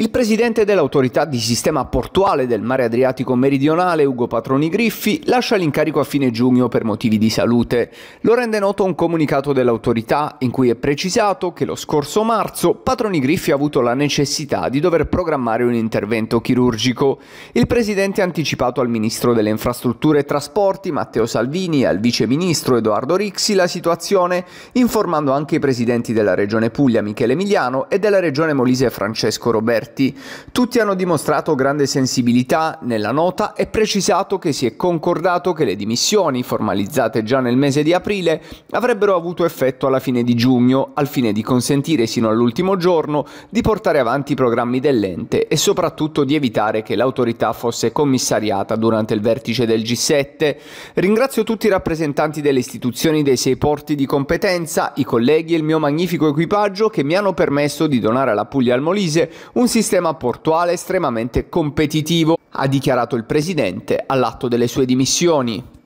Il presidente dell'autorità di sistema portuale del mare Adriatico meridionale, Ugo Patroni Griffi, lascia l'incarico a fine giugno per motivi di salute. Lo rende noto un comunicato dell'autorità in cui è precisato che lo scorso marzo Patroni Griffi ha avuto la necessità di dover programmare un intervento chirurgico. Il presidente ha anticipato al ministro delle infrastrutture e trasporti Matteo Salvini e al viceministro Edoardo Rixi la situazione, informando anche i presidenti della regione Puglia Michele Emiliano e della regione Molise Francesco Roberto esperti. Tutti hanno dimostrato grande sensibilità nella nota è precisato che si è concordato che le dimissioni, formalizzate già nel mese di aprile, avrebbero avuto effetto alla fine di giugno, al fine di consentire sino all'ultimo giorno di portare avanti i programmi dell'ente e soprattutto di evitare che l'autorità fosse commissariata durante il vertice del G7. Ringrazio tutti i rappresentanti delle istituzioni dei sei porti di competenza, i colleghi e il mio magnifico equipaggio che mi hanno permesso di donare alla Puglia al Molise un sistema sistema portuale estremamente competitivo, ha dichiarato il presidente all'atto delle sue dimissioni.